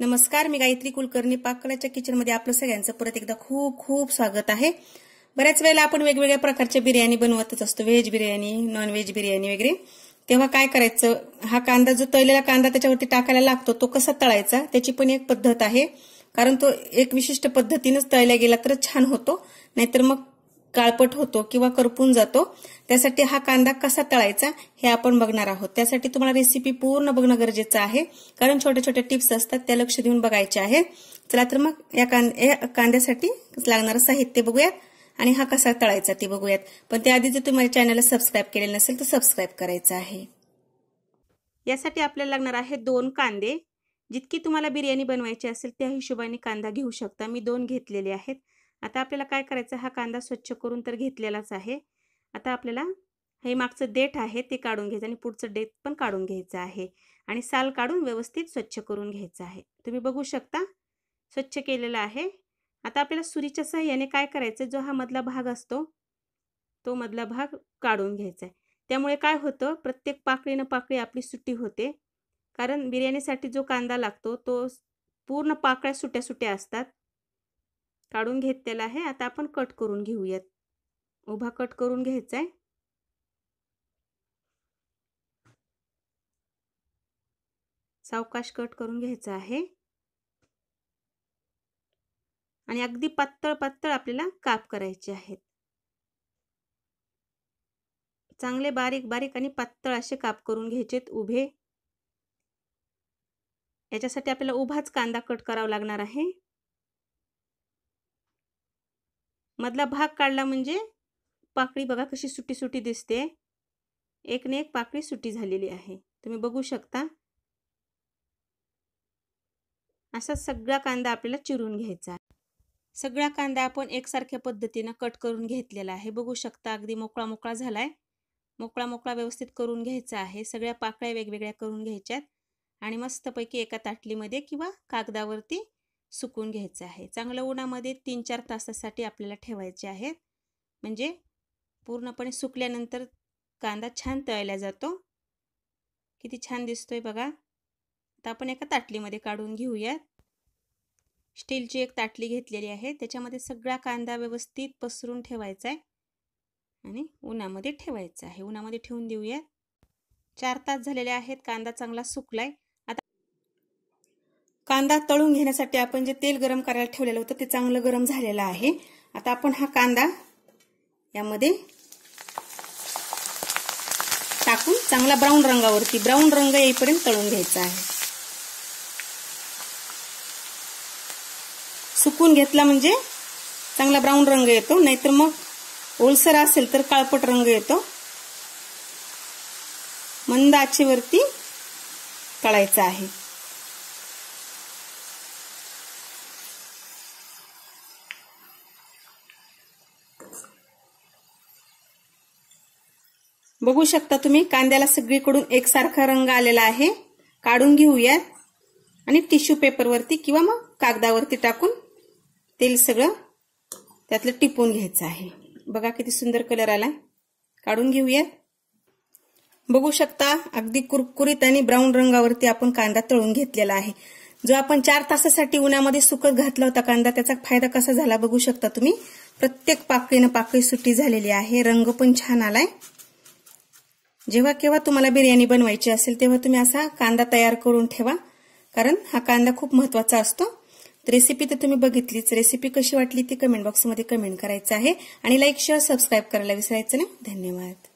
नमस्कार मी गायत्री कुलकर्णी पाकडाच्या किचनमध्ये आपलं सगळ्यांचं परत एकदा खूप खूप स्वागत आहे बऱ्याच वेळेला आपण वेगवेगळ्या प्रकारच्या बिर्याणी बनवतच असतो veg biryani non veg biryani वगैरे तेव्हा काय करायचं हा कांदा जो तळलेला कांदा त्याच्यावरती टाकायला लागतो तो कसा तळायचा त्याची पण एक पद्धत आहे कारण तो एक विशिष्ट पद्धतीनंच तळला गेला तर छान होतो नाहीतर मग काळपट होतो किंवा करपून जातो त्यासाठी हा कांदा कसा तळायचा हे आपण बघणार आहोत त्यासाठी तुम्हाला रेसिपी पूर्ण बघणं गरजेचं आहे कारण छोट्या छोट्या टिप्स असतात त्या लक्ष देऊन बघायच्या आहे चला तर मग या कांद्यासाठी लागणारं साहित्य बघूयात आणि हा कसा तळायचा ते बघूयात पण त्याआधी जर तुम्ही चॅनलला सबस्क्राईब केले नसेल तर सबस्क्राईब करायचं आहे यासाठी आपल्याला लागणार आहे दोन कांदे जितकी तुम्हाला बिर्याणी बनवायची असेल त्या हिशोबाने कांदा घेऊ शकता मी दोन घेतलेले आहेत आता आपल्याला काय करायचं हा कांदा स्वच्छ करून तर घेतलेलाच आहे आता आपल्याला हे मागचं देठ आहे ते काढून घ्यायचं आणि पुढचं डेट पण काढून घ्यायचं आहे आणि साल काढून व्यवस्थित स्वच्छ करून घ्यायचं आहे तुम्ही बघू शकता स्वच्छ केलेलं आहे आता आपल्याला सुरीच्या सहाय्याने काय करायचं जो हा मधला भाग असतो तो मधला भाग काढून घ्यायचा आहे त्यामुळे काय होतं प्रत्येक न पाकळी आपली सुट्टी होते कारण बिर्याणीसाठी जो कांदा लागतो तो पूर्ण पाकळ्या सुट्या सुट्या असतात काढून घेतलेला आहे आता आपण कट करून घेऊयात उभा कट करून घ्यायचा आहे सावकाश कट करून घ्यायचा आहे आणि अगदी पातळ पातळ आपल्याला काप करायचे आहेत चांगले बारीक बारीक आणि पातळ असे काप करून घ्यायचेत उभे याच्यासाठी आपल्याला उभाच कांदा कट करावा लागणार आहे मधला भाग काढला म्हणजे पाकळी बघा कशी सुटी सुटी दिसते एक ने एक पाकळी सुटी झालेली आहे तुम्ही बघू शकता असा सगळा कांदा आपल्याला चिरून घ्यायचा आहे सगळा कांदा आपण एकसारख्या पद्धतीनं कट करून घेतलेला आहे बघू शकता अगदी मोकळा मोकळा झालाय मोकळा मोकळा व्यवस्थित करून घ्यायचा आहे सगळ्या पाकळ्या वेगवेगळ्या करून घ्यायच्यात आणि मस्तपैकी एका ताटलीमध्ये किंवा कागदावरती सुकून घ्यायचं आहे चांगलं उन्हामध्ये तीन चार तासासाठी आपल्याला ठेवायचे आहेत म्हणजे पूर्णपणे सुकल्यानंतर कांदा छान तळला जातो किती छान दिसतोय बघा आता आपण एका ताटलीमध्ये काढून घेऊयात स्टीलची एक ताटली घेतलेली आहे त्याच्यामध्ये सगळा कांदा व्यवस्थित पसरून ठेवायचा आहे आणि उन्हामध्ये ठेवायचा आहे उन्हामध्ये ठेवून देऊयात चार तास झालेले आहेत कांदा चांगला सुकलाय कांदा तळून घेण्यासाठी आपण जे तेल गरम करायला ठेवलेलं होतं ते चांगलं गरम झालेलं आहे आता आपण हा कांदा यामध्ये टाकून चांगला ब्राऊन रंगावरती ब्राऊन रंग येईपर्यंत तळून घ्यायचा आहे सुकून घेतला म्हणजे चांगला ब्राऊन रंग येतो नाहीतर मग ओलसर असेल तर काळपट रंग येतो मंद आचेवरती तळायचा आहे बघू शकता तुम्ही कांद्याला सगळीकडून एकसारखा रंग आलेला आहे काढून घेऊयात आणि टिश्यू पेपरवरती किंवा मग कागदावरती टाकून तेल सगळं त्यातलं टिपून घ्यायचं आहे बघा किती सुंदर कलर आला काढून घेऊयात बघू शकता अगदी कुरकुरीत आणि ब्राऊन रंगावरती आपण कांदा तळून घेतलेला आहे जो आपण चार तासासाठी उन्हामध्ये सुकत घातला होता कांदा त्याचा फायदा कसा झाला बघू शकता तुम्ही प्रत्येक पाकळीनं पाकळी सुट्टी झालेली आहे रंग पण छान आलाय जेव्हा केव्हा तुम्हाला बिर्याणी बनवायची असेल तेव्हा तुम्ही असा कांदा तयार करून ठेवा कारण हा कांदा खूप महत्वाचा असतो रेसिपी तर तुम्ही बघितलीच रेसिपी कशी वाटली ती कमेंट बॉक्समध्ये कमेंट करायचं आहे आणि लाईक शेअर सबस्क्राईब करायला विसरायचं नाही धन्यवाद